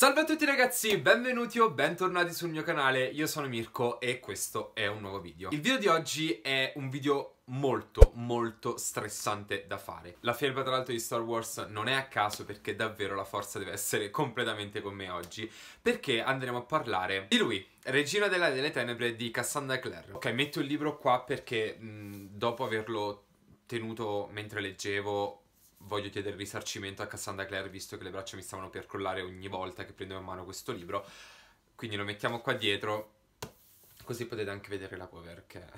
Salve a tutti ragazzi, benvenuti o bentornati sul mio canale, io sono Mirko e questo è un nuovo video. Il video di oggi è un video molto molto stressante da fare. La felpa tra l'altro di Star Wars non è a caso perché davvero la forza deve essere completamente con me oggi, perché andremo a parlare di lui, Regina della delle Tenebre di Cassandra Clare. Ok, metto il libro qua perché mh, dopo averlo tenuto mentre leggevo voglio chiedere risarcimento a Cassandra Clare visto che le braccia mi stavano per crollare ogni volta che prendevo in mano questo libro. Quindi lo mettiamo qua dietro, così potete anche vedere la cover che è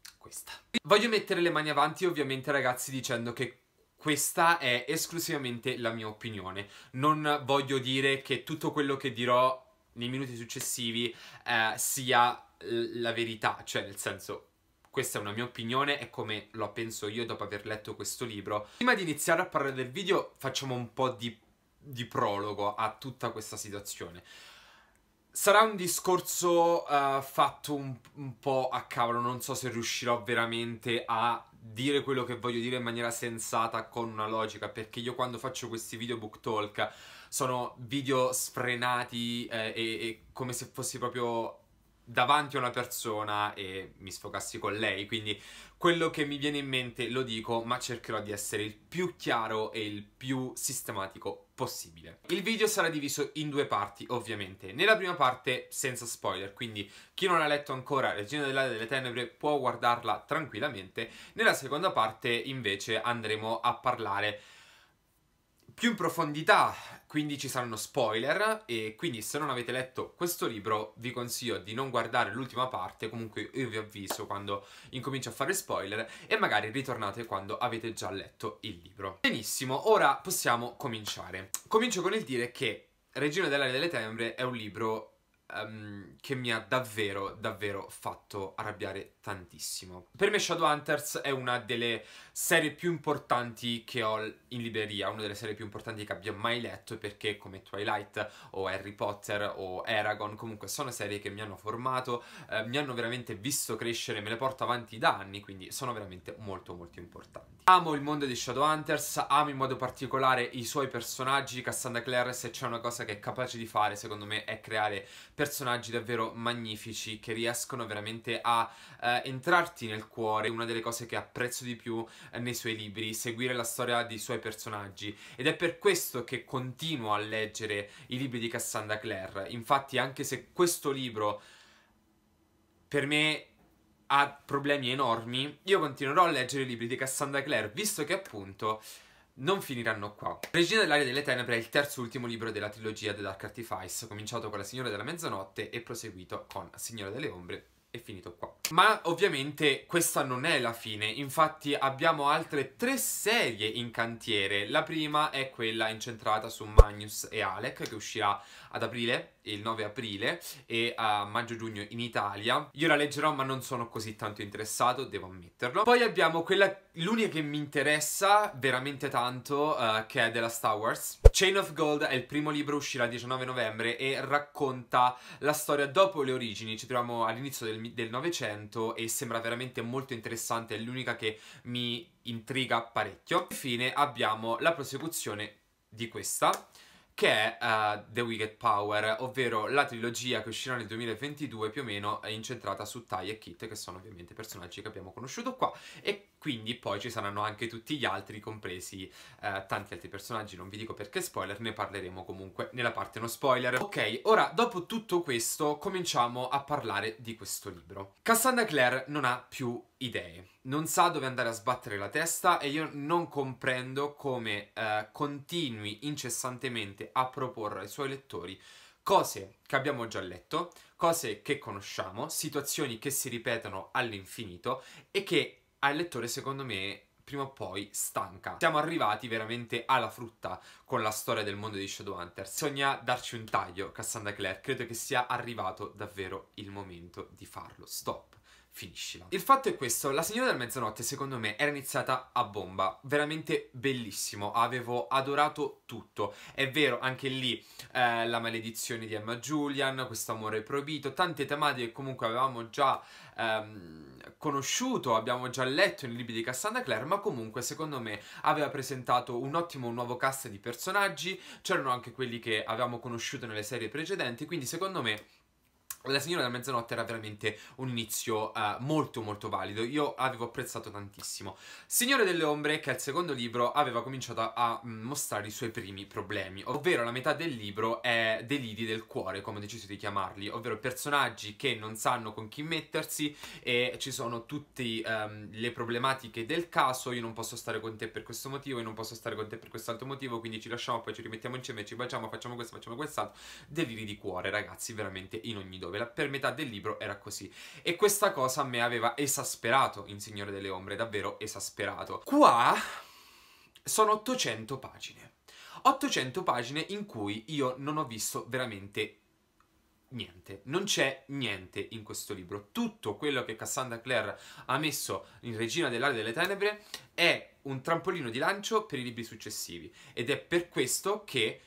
questa. Voglio mettere le mani avanti ovviamente ragazzi dicendo che questa è esclusivamente la mia opinione. Non voglio dire che tutto quello che dirò nei minuti successivi eh, sia la verità, cioè nel senso questa è una mia opinione, è come lo penso io dopo aver letto questo libro. Prima di iniziare a parlare del video facciamo un po' di, di prologo a tutta questa situazione. Sarà un discorso uh, fatto un, un po' a cavolo, non so se riuscirò veramente a dire quello che voglio dire in maniera sensata con una logica, perché io quando faccio questi video book talk sono video sfrenati eh, e, e come se fossi proprio davanti a una persona e mi sfocassi con lei, quindi quello che mi viene in mente lo dico, ma cercherò di essere il più chiaro e il più sistematico possibile. Il video sarà diviso in due parti, ovviamente. Nella prima parte senza spoiler, quindi chi non ha letto ancora Regina dell'Aria delle Tenebre può guardarla tranquillamente. Nella seconda parte invece andremo a parlare più in profondità, quindi ci saranno spoiler e quindi se non avete letto questo libro vi consiglio di non guardare l'ultima parte, comunque io vi avviso quando incomincio a fare spoiler e magari ritornate quando avete già letto il libro. Benissimo, ora possiamo cominciare. Comincio con il dire che Regina dell'Aria delle Tenebre è un libro um, che mi ha davvero, davvero fatto arrabbiare tantissimo. Per me Shadowhunters è una delle serie più importanti che ho in libreria, una delle serie più importanti che abbia mai letto perché come Twilight o Harry Potter o Eragon comunque sono serie che mi hanno formato, eh, mi hanno veramente visto crescere, me le porto avanti da anni, quindi sono veramente molto molto importanti. Amo il mondo di Shadowhunters, amo in modo particolare i suoi personaggi, Cassandra Clare se c'è una cosa che è capace di fare secondo me è creare personaggi davvero magnifici che riescono veramente a... Eh, eh, entrarti nel cuore, una delle cose che apprezzo di più eh, nei suoi libri, seguire la storia dei suoi personaggi ed è per questo che continuo a leggere i libri di Cassandra Clare. Infatti anche se questo libro per me ha problemi enormi, io continuerò a leggere i libri di Cassandra Clare, visto che appunto non finiranno qua. Regina dell'aria delle tenebre è il terzo e ultimo libro della trilogia The Dark Artifice, cominciato con La Signora della Mezzanotte e proseguito con Signora delle Ombre è finito qua. Ma ovviamente questa non è la fine, infatti abbiamo altre tre serie in cantiere. La prima è quella incentrata su Magnus e Alec che uscirà ad aprile, e il 9 aprile, e a maggio-giugno in Italia. Io la leggerò ma non sono così tanto interessato, devo ammetterlo. Poi abbiamo quella, l'unica che mi interessa veramente tanto, uh, che è della Star Wars. Chain of Gold è il primo libro, uscirà il 19 novembre e racconta la storia dopo le origini, ci troviamo all'inizio del Novecento e sembra veramente molto interessante, è l'unica che mi intriga parecchio. Infine abbiamo la prosecuzione di questa che è uh, The Wicked Power, ovvero la trilogia che uscirà nel 2022 più o meno è incentrata su Ty e Kit, che sono ovviamente personaggi che abbiamo conosciuto qua, e quindi poi ci saranno anche tutti gli altri, compresi uh, tanti altri personaggi, non vi dico perché spoiler, ne parleremo comunque nella parte non spoiler. Ok, ora dopo tutto questo cominciamo a parlare di questo libro. Cassandra Clare non ha più idee, non sa dove andare a sbattere la testa e io non comprendo come eh, continui incessantemente a proporre ai suoi lettori cose che abbiamo già letto, cose che conosciamo, situazioni che si ripetono all'infinito e che al lettore secondo me prima o poi stanca. Siamo arrivati veramente alla frutta con la storia del mondo di Shadowhunter. Bisogna darci un taglio, Cassandra Clare, credo che sia arrivato davvero il momento di farlo. Stop finiscila. Il fatto è questo, La Signora del Mezzanotte secondo me era iniziata a bomba, veramente bellissimo, avevo adorato tutto. È vero, anche lì eh, la maledizione di Emma Julian, questo amore proibito, tante tematiche che comunque avevamo già ehm, conosciuto, abbiamo già letto nei libri di Cassandra Clare, ma comunque secondo me aveva presentato un ottimo nuovo cast di personaggi, c'erano anche quelli che avevamo conosciuto nelle serie precedenti, quindi secondo me la signora della mezzanotte era veramente un inizio uh, molto molto valido, io avevo apprezzato tantissimo. Signore delle ombre, che è il secondo libro, aveva cominciato a, mm, mostrare i suoi primi problemi, ovvero la metà del libro è deliri del cuore, come ho deciso di chiamarli, ovvero personaggi che non sanno con chi mettersi e ci sono tutte um, le problematiche del caso, io non posso stare con te per questo motivo, io non posso stare con te per quest'altro motivo, quindi ci lasciamo, poi ci rimettiamo insieme, ci baciamo, facciamo questo, facciamo quest'altro. Deliri di cuore, ragazzi, veramente in ogni dove dove la, per metà del libro era così. E questa cosa a me aveva esasperato in Signore delle Ombre, davvero esasperato. Qua sono 800 pagine. 800 pagine in cui io non ho visto veramente niente, non c'è niente in questo libro. Tutto quello che Cassandra Clare ha messo in Regina dell'Area delle Tenebre è un trampolino di lancio per i libri successivi ed è per questo che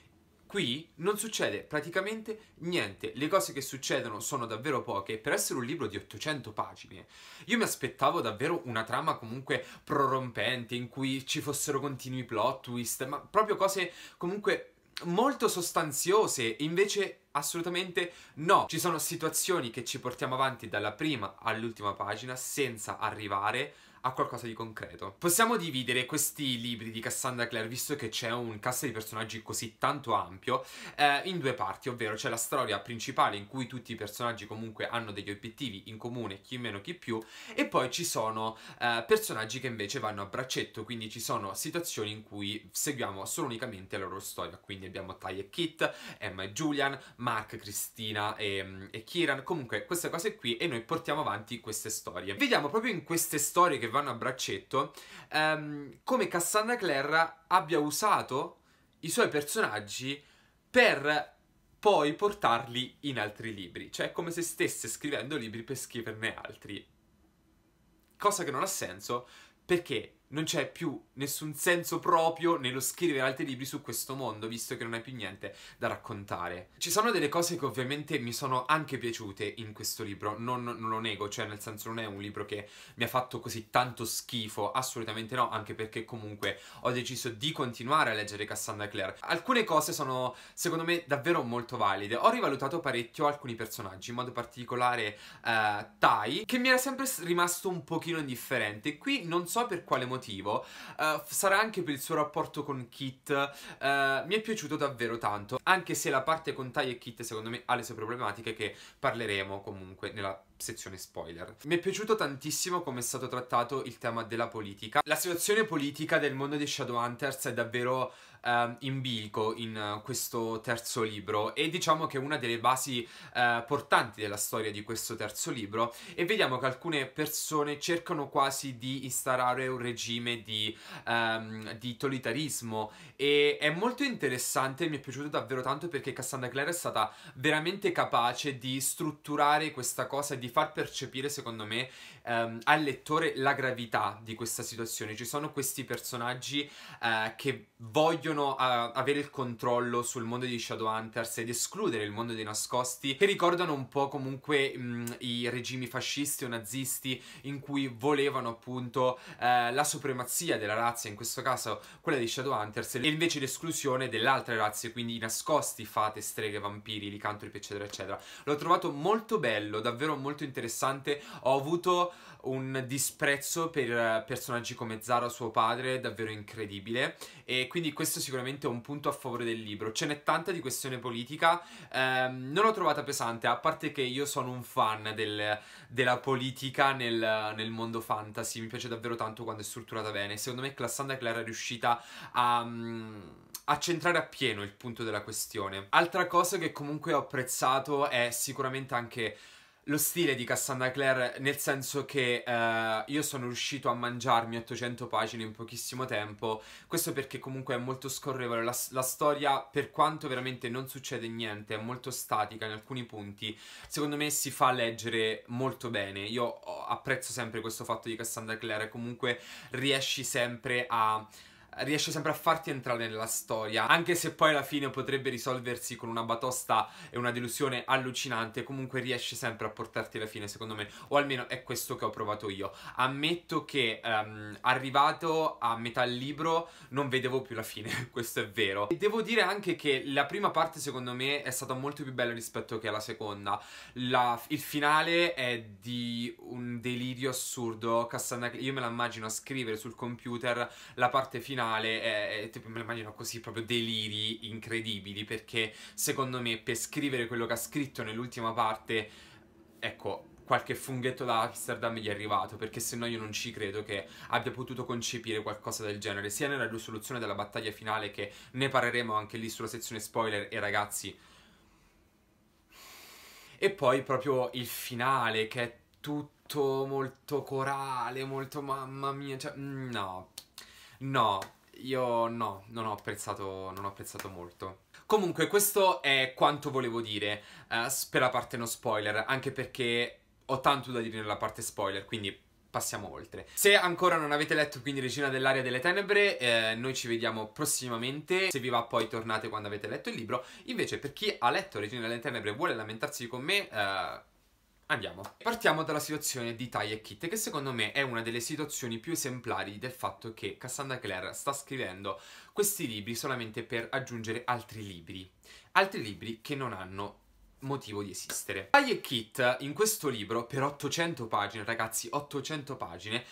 Qui non succede praticamente niente, le cose che succedono sono davvero poche per essere un libro di 800 pagine io mi aspettavo davvero una trama comunque prorompente in cui ci fossero continui plot twist, ma proprio cose comunque molto sostanziose, invece assolutamente no. Ci sono situazioni che ci portiamo avanti dalla prima all'ultima pagina senza arrivare a qualcosa di concreto. Possiamo dividere questi libri di Cassandra Clare, visto che c'è un cast di personaggi così tanto ampio, eh, in due parti, ovvero c'è la storia principale in cui tutti i personaggi comunque hanno degli obiettivi in comune, chi meno chi più, e poi ci sono eh, personaggi che invece vanno a braccetto, quindi ci sono situazioni in cui seguiamo solo unicamente la loro storia, quindi abbiamo Ty e Kit, Emma e Julian, Mark, Cristina e, mm, e Kieran, comunque queste cose qui e noi portiamo avanti queste storie. Vediamo proprio in queste storie che vanno vanno a braccetto, ehm, come Cassandra Clare abbia usato i suoi personaggi per poi portarli in altri libri, cioè come se stesse scrivendo libri per scriverne altri. Cosa che non ha senso perché non c'è più nessun senso proprio nello scrivere altri libri su questo mondo, visto che non hai più niente da raccontare. Ci sono delle cose che ovviamente mi sono anche piaciute in questo libro, non, non, lo nego, cioè nel senso non è un libro che mi ha fatto così tanto schifo, assolutamente no, anche perché comunque ho deciso di continuare a leggere Cassandra Clare. Alcune cose sono, secondo me, davvero molto valide. Ho rivalutato parecchio alcuni personaggi, in modo particolare eh, Tai, che mi era sempre rimasto un pochino indifferente. Qui non so per quale motivo motivo. Uh, sarà anche per il suo rapporto con Kit. Uh, mi è piaciuto davvero tanto, anche se la parte con Tai e Kit secondo me ha le sue problematiche che parleremo comunque nella sezione spoiler. Mi è piaciuto tantissimo come è stato trattato il tema della politica. La situazione politica del mondo dei Shadowhunters è davvero eh, in bilico in eh, questo terzo libro e diciamo che è una delle basi eh, portanti della storia di questo terzo libro e vediamo che alcune persone cercano quasi di instaurare un regime di, ehm, di totalitarismo e è molto interessante, mi è piaciuto davvero tanto perché Cassandra Clare è stata veramente capace di strutturare questa cosa e di far percepire secondo me ehm, al lettore la gravità di questa situazione. Ci sono questi personaggi eh, che vogliono eh, avere il controllo sul mondo di Shadowhunters ed escludere il mondo dei nascosti, che ricordano un po' comunque mh, i regimi fascisti o nazisti in cui volevano appunto eh, la supremazia della razza, in questo caso quella di Shadowhunters, e invece l'esclusione delle altre razze, quindi i nascosti, fate, streghe, vampiri, licantropi, eccetera, eccetera. L'ho trovato molto bello, davvero molto interessante. Ho avuto un disprezzo per eh, personaggi come Zara, suo padre, davvero incredibile e quindi questo sicuramente è un punto a favore del libro. Ce n'è tanta di questione politica, ehm, non l'ho trovata pesante, a parte che io sono un fan del, della politica nel, nel, mondo fantasy, mi piace davvero tanto quando è strutturata bene. Secondo me Classandra Clara è riuscita a... Um, a centrare appieno il punto della questione. Altra cosa che comunque ho apprezzato è sicuramente anche lo stile di Cassandra Clare, nel senso che eh, io sono riuscito a mangiarmi 800 pagine in pochissimo tempo, questo perché comunque è molto scorrevole, la, la, storia per quanto veramente non succede niente, è molto statica in alcuni punti, secondo me si fa leggere molto bene, io oh, apprezzo sempre questo fatto di Cassandra Clare, comunque riesci sempre a riesce sempre a farti entrare nella storia, anche se poi alla fine potrebbe risolversi con una batosta e una delusione allucinante, comunque riesce sempre a portarti alla fine, secondo me, o almeno è questo che ho provato io. Ammetto che um, arrivato a metà libro non vedevo più la fine, questo è vero. E devo dire anche che la prima parte, secondo me, è stata molto più bella rispetto che alla seconda. La, il finale è di un delirio assurdo, Cassandra, io me la immagino a scrivere sul computer la parte finale musicale, è, è, me immagino così, proprio deliri incredibili, perché secondo me per scrivere quello che ha scritto nell'ultima parte, ecco, qualche funghetto da Amsterdam gli è arrivato, perché se no io non ci credo che abbia potuto concepire qualcosa del genere, sia nella risoluzione della battaglia finale che ne parleremo anche lì sulla sezione spoiler e ragazzi... E poi proprio il finale che è tutto molto corale, molto mamma mia, cioè mm, no. No, io no, non ho apprezzato, non ho apprezzato molto. Comunque, questo è quanto volevo dire eh, per la parte no spoiler, anche perché ho tanto da dire nella parte spoiler, quindi passiamo oltre. Se ancora non avete letto quindi Regina dell'aria delle tenebre, eh, noi ci vediamo prossimamente. Se vi va poi tornate quando avete letto il libro. Invece per chi ha letto Regina delle tenebre e vuole lamentarsi con me, eh, Andiamo. Partiamo dalla situazione di Ty e Kit, che secondo me è una delle situazioni più esemplari del fatto che Cassandra Clare sta scrivendo questi libri solamente per aggiungere altri libri. Altri libri che non hanno motivo di esistere. Ty e Kit in questo libro, per 800 pagine, ragazzi, 800 pagine,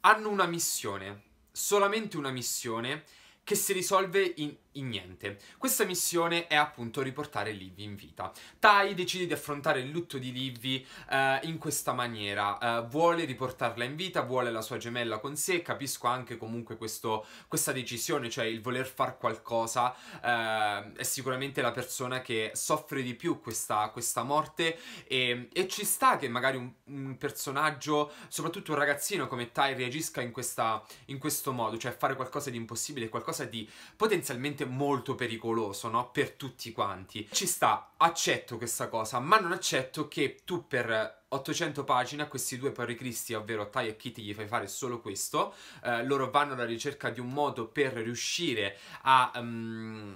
hanno una missione, solamente una missione, che si risolve in in niente. Questa missione è appunto riportare Livy in vita. Tai decide di affrontare il lutto di Livy eh, in questa maniera, eh, vuole riportarla in vita, vuole la sua gemella con sé, capisco anche comunque questo, questa decisione, cioè il voler far qualcosa eh, è sicuramente la persona che soffre di più questa, questa morte e, e, ci sta che magari un, un, personaggio, soprattutto un ragazzino come Tai reagisca in, questa, in questo modo, cioè fare qualcosa di impossibile, qualcosa di potenzialmente veramente molto pericoloso, no? Per tutti quanti. Ci sta, accetto questa cosa, ma non accetto che tu per 800 pagine a questi due paricristi, ovvero Tai e Kitty, gli fai fare solo questo. Eh, loro vanno alla ricerca di un modo per riuscire a... Um,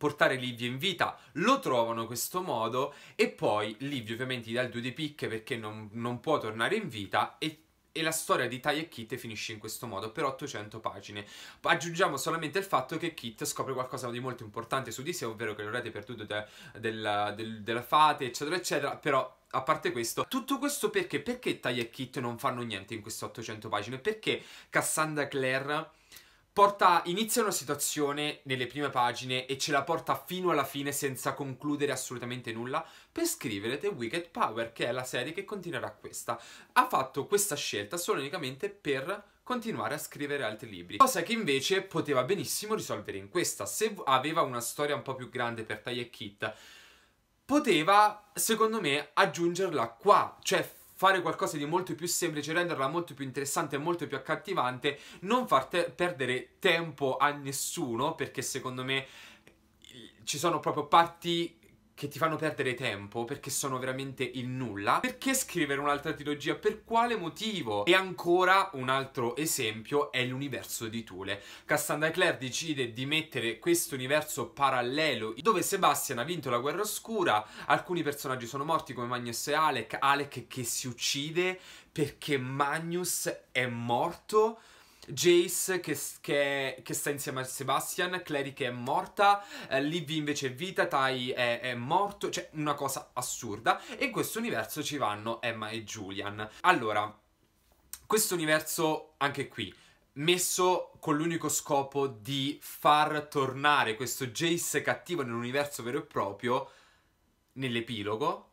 portare Livio in vita, lo trovano questo modo e poi Livio ovviamente gli dà il due di picche perché non, non può tornare in vita e e la storia di Tai e Kit finisce in questo modo, per 800 pagine. Aggiungiamo solamente il fatto che Kit scopre qualcosa di molto importante su di sé, ovvero che l'avrete perduto de, della, del, della fate, eccetera, eccetera, però a parte questo, tutto questo perché? Perché Tai e Kit non fanno niente in queste 800 pagine? Perché Cassandra Clare porta, inizia una situazione nelle prime pagine e ce la porta fino alla fine senza concludere assolutamente nulla per scrivere The Wicked Power, che è la serie che continuerà questa. Ha fatto questa scelta solo unicamente per continuare a scrivere altri libri, cosa che invece poteva benissimo risolvere in questa, se aveva una storia un po' più grande per Ty e Kit. Poteva, secondo me, aggiungerla qua, cioè fare qualcosa di molto più semplice, renderla molto più interessante e molto più accattivante, non far te- perdere tempo a nessuno, perché secondo me ci sono proprio parti che ti fanno perdere tempo perché sono veramente il nulla. Perché scrivere un'altra trilogia? Per quale motivo? E ancora un altro esempio è l'universo di Thule. Cassandra Clare decide di mettere questo universo parallelo dove Sebastian ha vinto la guerra oscura, alcuni personaggi sono morti come Magnus e Alec, Alec che si uccide perché Magnus è morto Jace che, che, che, sta insieme a Sebastian, Clary che è morta, eh, Livy invece è vita, Tai è, è, morto, cioè una cosa assurda. E in questo universo ci vanno Emma e Julian. Allora, questo universo, anche qui, messo con l'unico scopo di far tornare questo Jace cattivo nell'universo vero e proprio, nell'epilogo,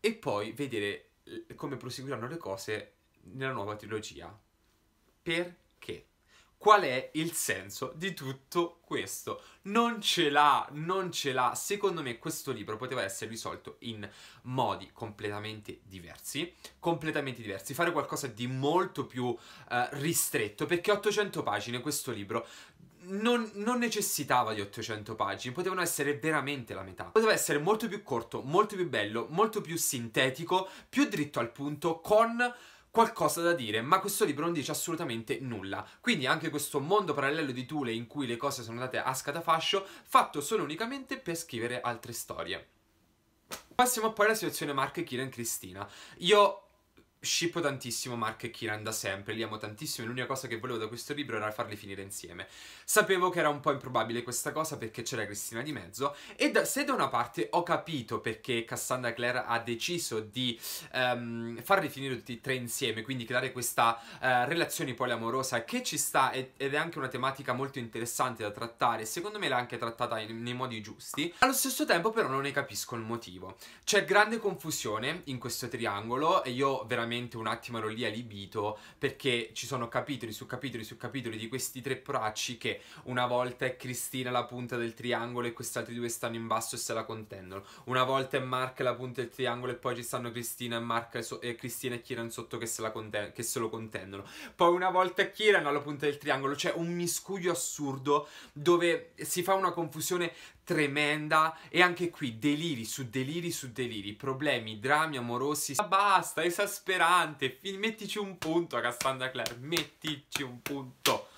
e poi vedere come proseguiranno le cose nella nuova trilogia. Perché? Qual è il senso di tutto questo? Non ce l'ha, non ce l'ha. Secondo me questo libro poteva essere risolto in modi completamente diversi, completamente diversi, fare qualcosa di molto più eh, ristretto, perché 800 pagine questo libro non, non, necessitava di 800 pagine, potevano essere veramente la metà. Poteva essere molto più corto, molto più bello, molto più sintetico, più dritto al punto, con qualcosa da dire, ma questo libro non dice assolutamente nulla. Quindi anche questo mondo parallelo di Thule in cui le cose sono andate a scatafascio, fatto solo unicamente per scrivere altre storie. Passiamo poi alla situazione Mark, Kira e Cristina. Io Scippo tantissimo Mark e Kiran da sempre, li amo tantissimo. L'unica cosa che volevo da questo libro era farli finire insieme. Sapevo che era un po' improbabile questa cosa perché c'era Cristina di mezzo. E da, se da una parte ho capito perché Cassandra Clare ha deciso di um, farli finire tutti e tre insieme, quindi creare questa uh, relazione poliamorosa che ci sta ed è anche una tematica molto interessante da trattare. Secondo me l'ha anche trattata in, nei modi giusti. Allo stesso tempo, però, non ne capisco il motivo. C'è grande confusione in questo triangolo e io veramente veramente un attimo ero lì alibito perché ci sono capitoli su capitoli su capitoli di questi tre poracci che una volta è Cristina la punta del triangolo e questi altri due stanno in basso e se la contendono. Una volta è Mark la punta del triangolo e poi ci stanno Cristina e Mark e, Cristina e Kieran sotto che se, conten- che se, lo contendono. Poi una volta è Kieran alla punta del triangolo, cioè un miscuglio assurdo dove si fa una confusione tremenda e anche qui deliri su deliri su deliri, problemi, drammi amorosi, basta, esasperante, mettici un punto Cassandra Clare, mettici un punto.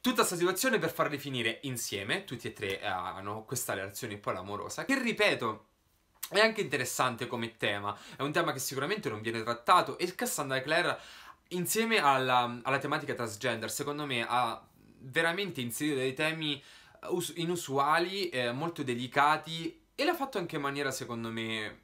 Tutta questa situazione per farli finire insieme, tutti e tre eh, hanno questa relazione poi amorosa, che ripeto, è anche interessante come tema, è un tema che sicuramente non viene trattato e Cassandra Clare insieme alla, alla tematica transgender secondo me ha veramente inserito dei temi inusuali, eh, molto delicati e l'ha fatto anche in maniera secondo me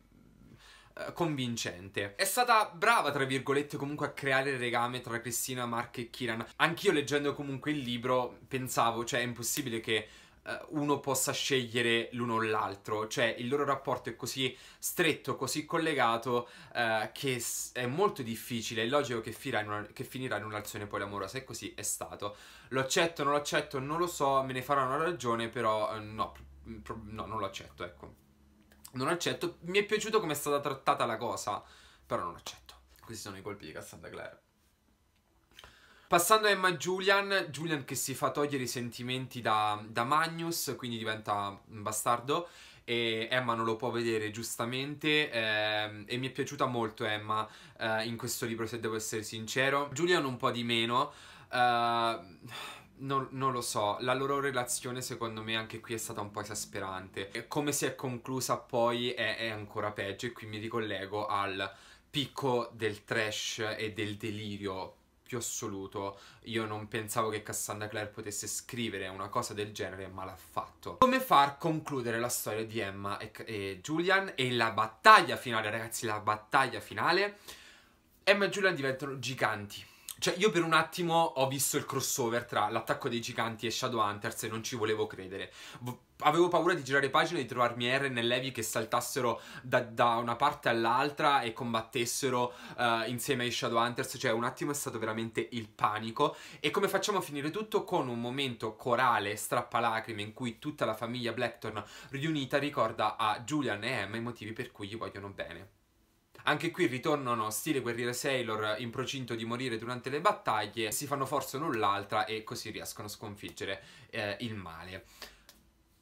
eh, convincente. È stata brava, tra virgolette, comunque a creare il legame tra Cristina, Mark e Kiran. Anch'io leggendo comunque il libro pensavo, cioè è impossibile che eh, uno possa scegliere l'uno o l'altro, cioè il loro rapporto è così stretto, così collegato eh, che è molto difficile, è logico che, una, che finirà in un'azione l'amorosa, e così è stato. Lo accetto, non lo accetto, non lo so, me ne farà una ragione, però eh, no, pro- no, non lo accetto, ecco. Non accetto, mi è piaciuto come è stata trattata la cosa, però non accetto. Questi sono i colpi di Cassandra Clare. Passando a Emma Julian, Julian che si fa togliere i sentimenti da, da Magnus, quindi diventa un bastardo e Emma non lo può vedere giustamente ehm, e mi è piaciuta molto Emma eh, in questo libro se devo essere sincero Julian un po' di meno eh, non, non, lo so, la loro relazione secondo me anche qui è stata un po' esasperante e come si è conclusa poi è, è ancora peggio e qui mi ricollego al picco del trash e del delirio più assoluto. Io non pensavo che Cassandra Clare potesse scrivere una cosa del genere, ma l'ha fatto. Come far concludere la storia di Emma e, e Julian e la battaglia finale, ragazzi, la battaglia finale. Emma e Julian diventano giganti cioè, io per un attimo ho visto il crossover tra l'attacco dei giganti e Shadowhunters e non ci volevo credere. avevo paura di girare pagina e di trovarmi R e Levi che saltassero da, da una parte all'altra e combattessero uh, insieme ai Shadowhunters. Cioè, un attimo è stato veramente il panico. E come facciamo a finire tutto? Con un momento corale, strappalacrime, in cui tutta la famiglia Blackton riunita ricorda a Julian e Emma i motivi per cui gli vogliono bene. Anche qui ritornano stile guerriere Sailor in procinto di morire durante le battaglie, si fanno forza l'un l'altra e così riescono a sconfiggere eh, il male.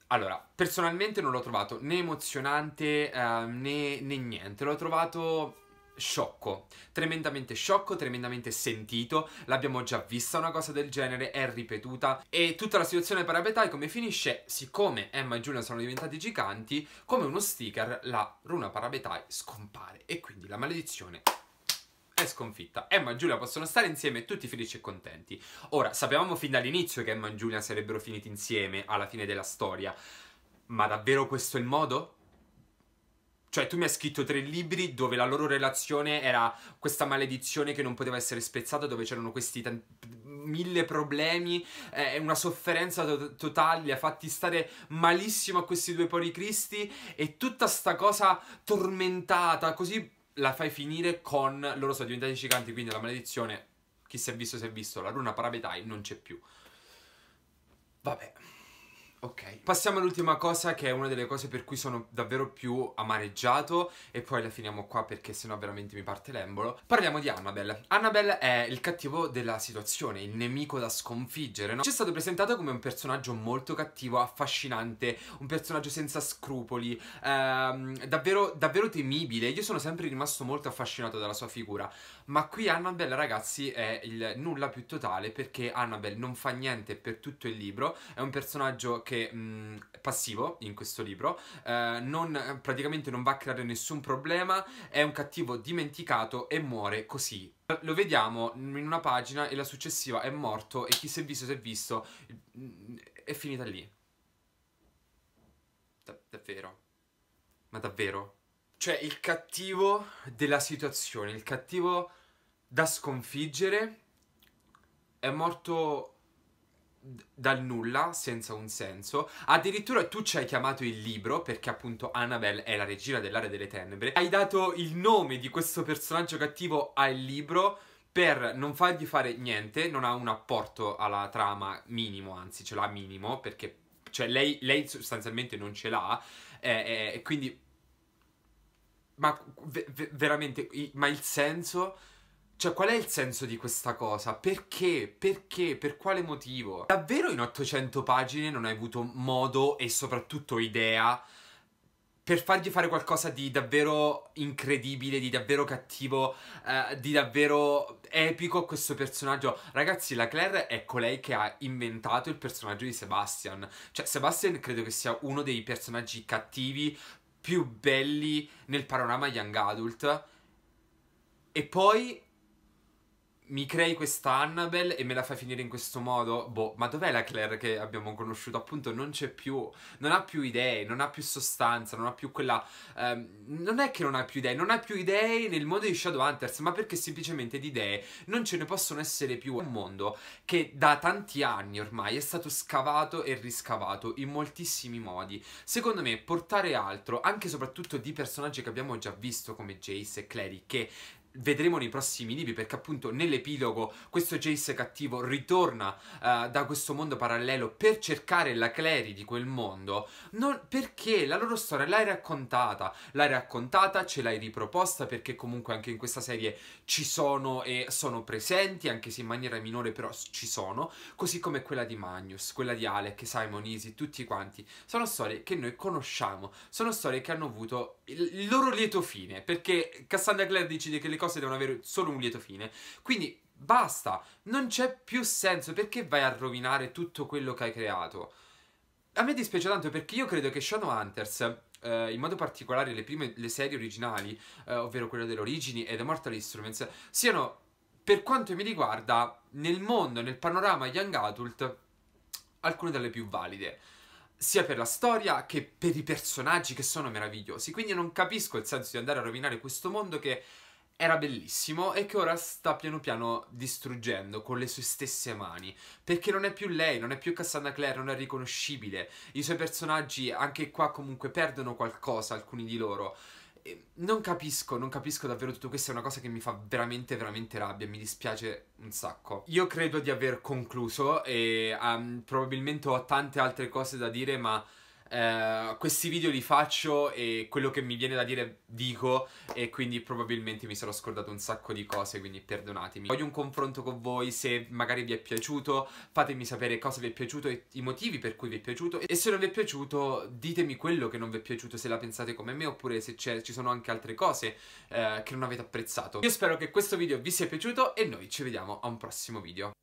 Allora, personalmente non l'ho trovato né emozionante eh, né, né niente, l'ho trovato sciocco, tremendamente sciocco, tremendamente sentito, l'abbiamo già vista una cosa del genere, è ripetuta e tutta la situazione per Abetai come finisce, siccome Emma e Giulia sono diventati giganti, come uno sticker la runa Parabetai scompare e quindi la maledizione è sconfitta. Emma e Giulia possono stare insieme tutti felici e contenti. Ora, sapevamo fin dall'inizio che Emma e Giulia sarebbero finiti insieme alla fine della storia, ma davvero questo è il modo? Cioè, tu mi hai scritto tre libri dove la loro relazione era questa maledizione che non poteva essere spezzata, dove c'erano questi t- mille problemi, eh, una sofferenza to- totale, li ha fatti stare malissimo a questi due policristi e tutta sta cosa tormentata, così la fai finire con loro sono diventati giganti, quindi la maledizione, chi si è visto si è visto, la runa Parabetai non c'è più. Vabbè. Ok, passiamo all'ultima cosa che è una delle cose per cui sono davvero più amareggiato e poi la finiamo qua perché sennò veramente mi parte l'embolo. Parliamo di Annabelle. Annabelle è il cattivo della situazione, il nemico da sconfiggere, no? Ci è stato presentato come un personaggio molto cattivo, affascinante, un personaggio senza scrupoli, ehm, davvero, davvero temibile. Io sono sempre rimasto molto affascinato dalla sua figura, ma qui Annabelle ragazzi è il nulla più totale perché Annabelle non fa niente per tutto il libro, è un personaggio che che mh, passivo in questo libro, eh, non, praticamente non va a creare nessun problema, è un cattivo dimenticato e muore così. Lo vediamo in una pagina e la successiva è morto e chi si è visto si è visto, è finita lì. Da- davvero? Ma davvero? Cioè il cattivo della situazione, il cattivo da sconfiggere è morto dal nulla, senza un senso. Addirittura tu ci hai chiamato il libro, perché appunto Annabelle è la regina dell'area delle tenebre. Hai dato il nome di questo personaggio cattivo al libro per non fargli fare niente, non ha un apporto alla trama minimo, anzi ce l'ha minimo, perché cioè lei, lei sostanzialmente non ce l'ha, e eh, eh, quindi... Ma veramente, ma il senso cioè, qual è il senso di questa cosa? Perché? Perché? Per quale motivo? Davvero in 800 pagine non hai avuto modo e soprattutto idea per fargli fare qualcosa di davvero incredibile, di davvero cattivo, eh, di davvero epico a questo personaggio. Ragazzi, la Claire è colei che ha inventato il personaggio di Sebastian. Cioè, Sebastian credo che sia uno dei personaggi cattivi più belli nel panorama young adult. E poi mi crei questa Annabelle e me la fai finire in questo modo? Boh, ma dov'è la Claire che abbiamo conosciuto? Appunto, non c'è più, non ha più idee, non ha più sostanza, non ha più quella. Ehm, non è che non ha più idee, non ha più idee nel mondo di Shadowhunters, ma perché semplicemente di idee non ce ne possono essere più. un mondo che da tanti anni ormai è stato scavato e riscavato in moltissimi modi. Secondo me, portare altro, anche e soprattutto di personaggi che abbiamo già visto come Jace e Clary, che vedremo nei prossimi libri perché appunto nell'epilogo questo Jace cattivo ritorna uh, da questo mondo parallelo per cercare la Clary di quel mondo non, perché la loro storia l'hai raccontata l'hai raccontata ce l'hai riproposta perché comunque anche in questa serie ci sono e sono presenti anche se in maniera minore però ci sono così come quella di Magnus quella di Alec Simon Easy tutti quanti sono storie che noi conosciamo sono storie che hanno avuto il, loro lieto fine perché Cassandra Clare decide che le cose cose devono avere solo un lieto fine. Quindi basta, non c'è più senso perché vai a rovinare tutto quello che hai creato. A me dispiace tanto perché io credo che Shadow Hunters Uh, in modo particolare le prime le serie originali, uh, ovvero quella dell'Origini e The Mortal Instruments, siano, per quanto mi riguarda, nel mondo, nel panorama young adult, alcune delle più valide. Sia per la storia che per i personaggi che sono meravigliosi. Quindi non capisco il senso di andare a rovinare questo mondo che era bellissimo e che ora sta piano piano distruggendo con le sue stesse mani. Perché non è più lei, non è più Cassandra Clare, non è riconoscibile. I suoi personaggi, anche qua, comunque perdono qualcosa, alcuni di loro. E non capisco, non capisco davvero tutto questo, è una cosa che mi fa veramente, veramente rabbia, mi dispiace un sacco. Io credo di aver concluso e um, probabilmente ho tante altre cose da dire, ma eh, questi video li faccio e quello che mi viene da dire dico e quindi probabilmente mi sarò scordato un sacco di cose quindi perdonatemi voglio un confronto con voi se magari vi è piaciuto fatemi sapere cosa vi è piaciuto e i motivi per cui vi è piaciuto e se non vi è piaciuto ditemi quello che non vi è piaciuto se la pensate come me oppure se ci sono anche altre cose uh, che non avete apprezzato io spero che questo video vi sia piaciuto e noi ci vediamo a un prossimo video